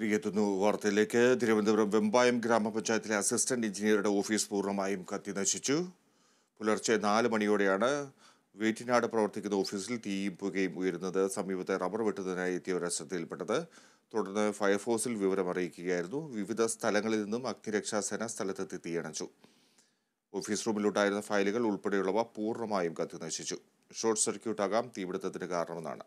തിരികെത്തുന്നു വാർത്തയിലേക്ക് തിരുവനന്തപുരം വെമ്പായം ഗ്രാമപഞ്ചായത്തിലെ അസിസ്റ്റന്റ് എഞ്ചിനീയറുടെ ഓഫീസ് പൂർണ്ണമായും കത്തി നശിച്ചു പുലർച്ചെ നാല് മണിയോടെയാണ് വേറ്റിനാട് പ്രവർത്തിക്കുന്ന ഓഫീസിൽ തീയും പുകയും ഉയരുന്നത് സമീപത്തെ റബ്ബർ വെട്ടുന്നതിനായി ഒരു ശ്രദ്ധയിൽപ്പെട്ടത് തുടർന്ന് ഫയർഫോഴ്സിൽ വിവരം അറിയിക്കുകയായിരുന്നു വിവിധ സ്ഥലങ്ങളിൽ നിന്നും അഗ്നിരക്ഷാസേന സ്ഥലത്തെത്തി തീയണച്ചു ഓഫീസ് റൂമിലുണ്ടായിരുന്ന ഫയലുകൾ ഉൾപ്പെടെയുള്ളവ പൂർണ്ണമായും കത്തി നശിച്ചു ഷോർട്ട് സർക്യൂട്ടാകാം തീപിടുത്തത്തിന് കാരണമെന്നാണ്